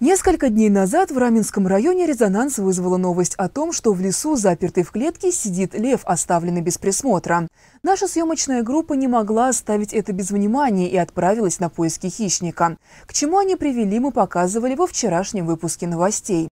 Несколько дней назад в Раменском районе резонанс вызвала новость о том, что в лесу, запертый в клетке, сидит лев, оставленный без присмотра. Наша съемочная группа не могла оставить это без внимания и отправилась на поиски хищника. К чему они привели, мы показывали во вчерашнем выпуске новостей.